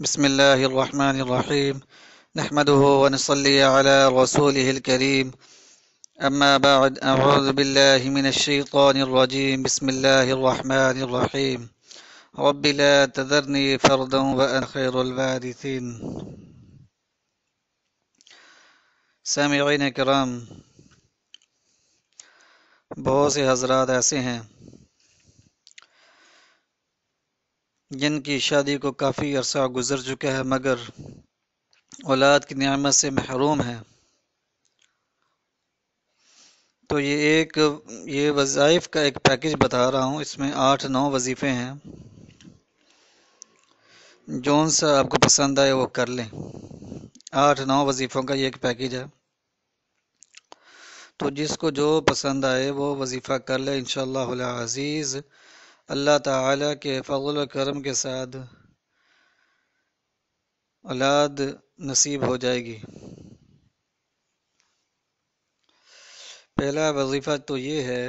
بسم الله الرحمن الرحيم نحمده ونصلي على رسوله الكريم أما بعد أعوذ بالله من الشيطان الرجيم بسم الله الرحمن الرحيم رب لا تذرني فردا وأنا خير الوارثين سامعين كرام بہت سے حضرات ایسے ہیں जिनकी शादी को काफ़ी अरसा गुजर चुका है मगर औलाद की नियामत से महरूम है तो ये एक ये वज़ाइफ का एक पैकेज बता रहा हूँ इसमें आठ नौ वजीफ़े हैं जौन सा आपको पसंद आए वो कर लें आठ नौ वजीफ़ों का ये एक पैकेज है तो जिसको जो पसंद आए वो वजीफ़ा कर ले इन अज़ीज़ अल्लाह ताला के फ़ल करम के साथ औलाद नसीब हो जाएगी पहला वजीफ़ा तो ये है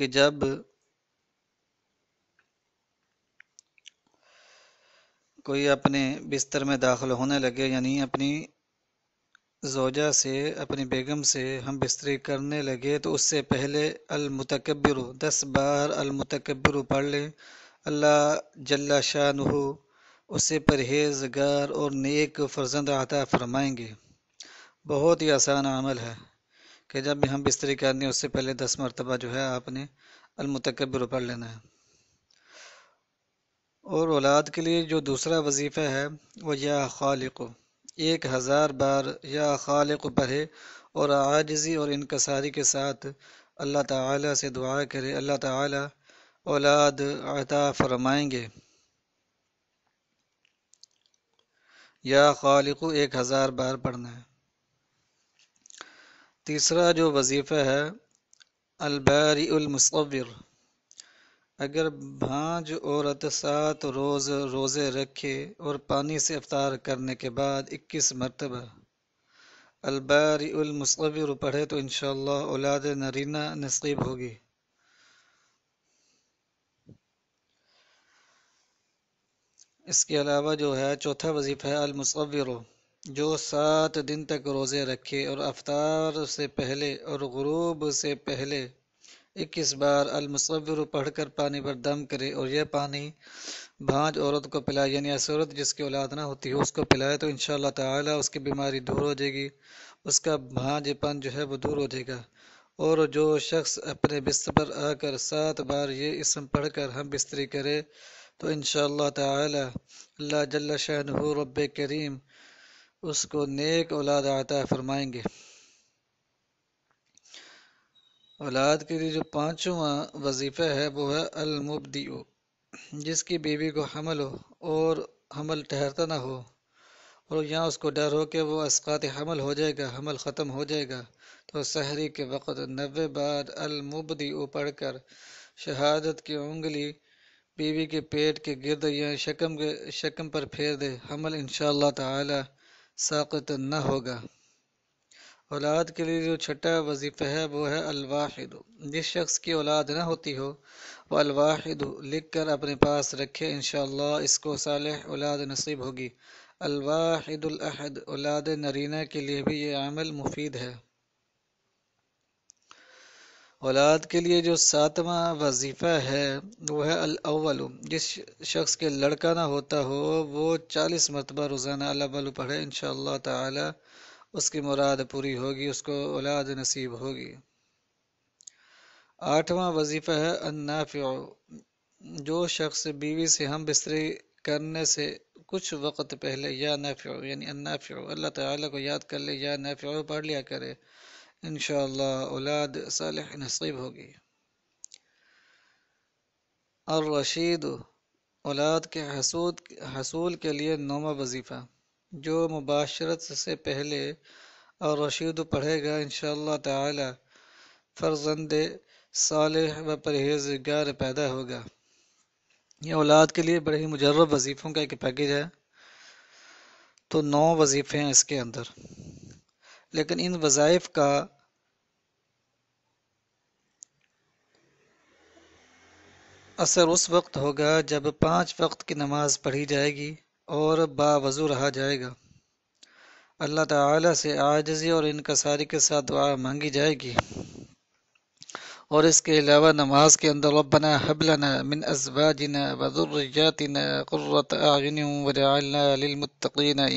कि जब कोई अपने बिस्तर में दाखिल होने लगे यानी अपनी जोजा से अपनी बेगम से हम बिस्तरी करने लगे तो उससे पहले अलमतकबर दस बार अलमतकबर पढ़ लें अल्लाह जल्ला शाह उससे परहेजगार और नेक फर्जंद आता फरमाएंगे बहुत ही आसान अमल है कि जब भी हम बिस्तरी करनी है उससे पहले दस मरतबा जो है आपने अलमतकबर पढ़ लेना है और औलाद के लिए जो दूसरा वजीफ़ा है वह या खालिको एक हज़ार बार या खाल पढ़े और आजजी और इनकसारी के साथ अल्लाह ताला से दुआ करे अल्लाह ताला औलाद अता फरमाएंगे या खाल एक हज़ार बार पढ़ना है तीसरा जो वजीफ़ा है अलबारी अलमसविर अगर भांज औरत सात रोज़ रोज़े रखे और पानी से अफतार करने के बाद इक्कीस मरतबा अलबारीमसबर पढ़े तो इनशा औलाद नरीना नसीब होगी इसके अलावा जो है चौथा वजीफ़ा है अलमसविर जो सात दिन तक रोज़े रखे और अवतार से पहले और गरूब से पहले इक्कीस बार अलमसवर पढ़कर पानी पर दम करे और यह पानी भांज औरत को पिलाए यानी असूरत जिसकी औलाद ना होती हो उसको पिलाए तो इन ताला उसकी बीमारी दूर हो जाएगी उसका भांजपन जो है वो दूर हो जाएगा और जो शख्स अपने बिस्तर पर आकर सात बार ये इसम पढ़कर हम बिस्तरी करे तो इन ताला अल्लाह जल्ला शाह रब करीम उसको नेक औलाद आता फरमाएंगे औलाद के लिए जो पाँचवा वजीफ़ा है वो है अलमुबदी जिसकी बीवी को हमल हो और हमल ठहरता ना हो और यहाँ उसको डर हो कि वो असकात हमल हो जाएगा हमल ख़त्म हो जाएगा तो सहरी के वक़्त नबे बाद अलमुबदी पढ़ कर शहादत की उंगली बीवी के पेट के गिरद या शकम के शकम पर फेर दे हमल इन शाह तक न होगा औलाद के लिए जो छठा वजीफ़ा है वो है अलवाहिद जिस शख्स की औलाद ना होती हो वो अलवाहिद लिख कर अपने पास रखे इन इसको साल औलाद नसीब होगी अलवाहिदुलहद औलाद नरीना के लिए भी ये अमल मुफीद है औलाद के लिए जो सातवां वजीफ़ा है वो है अलअल जिस शख्स के लड़का ना होता हो वो चालीस मरतबा रोज़ाना अलावल पढ़े इनशा ताला उसकी मुराद पूरी होगी उसको औलाद नसीब होगी आठवां वजीफ़ा है अन्नाफ़ जो शख्स बीवी से हम बिस्तरी करने से कुछ वक्त पहले या नफ़ यानी अन्नाफ़ अल्लाह ताला को याद कर ले या नफ़ पढ़ लिया करे इन औलाद साल नसीब होगी और रशीद औलाद के हसूद हसूल के लिए नौवा वजीफ़ा जो मुबाशरत से पहले और रशीद पढ़ेगा इनशा तरजंद साल व परहेजगार पैदा होगा ये औलाद के लिए बड़े ही मुजरब वजीफ़ों का एक पैकेज है तो नौ वजीफ़े हैं इसके अंदर लेकिन इन वज़ाइफ का असर उस वक्त होगा जब पांच वक्त की नमाज़ पढ़ी जाएगी और बावजू रहा जाएगा अल्लाह ताला से आजजी और इनकसारी के साथ दुआ मांगी जाएगी और इसके अलावा नमाज के अंदर रबना हबलना मिन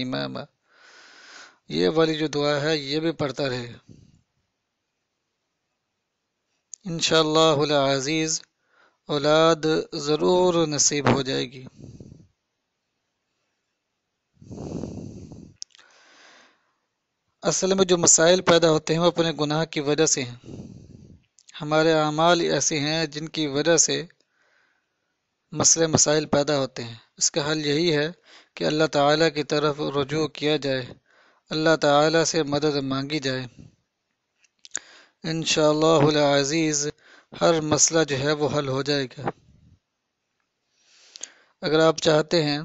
इमामा ये वाली जो दुआ है ये भी पढ़ता रहे इंशाल्लाह अजीज़ औलाद ज़रूर नसीब हो जाएगी असल में जो मसाइल पैदा होते हैं वो अपने गुनाह की वजह से हैं हमारे अमाल ऐसे हैं जिनकी वजह से मसले मसाइल पैदा होते हैं इसका हल यही है कि अल्लाह ताला की तरफ रजू किया जाए अल्लाह ताला से मदद मांगी जाए इन अज़ीज़ हर मसला जो है वो हल हो जाएगा अगर आप चाहते हैं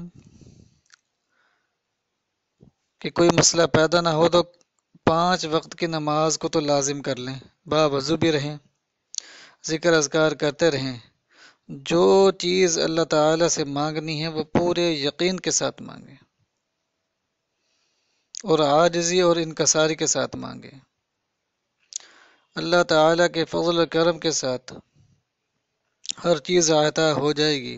कि कोई मसला पैदा ना हो तो पाँच वक्त की नमाज को तो लाजिम कर लें बावजू भी रहें ज़िक्र अजगार करते रहें जो चीज़ अल्लाह ताला से मांगनी है वो पूरे यकीन के साथ मांगें और आजजी और इनकसारी के साथ मांगें अल्लाह ताला के फजल करम के साथ हर चीज़ आयता हो जाएगी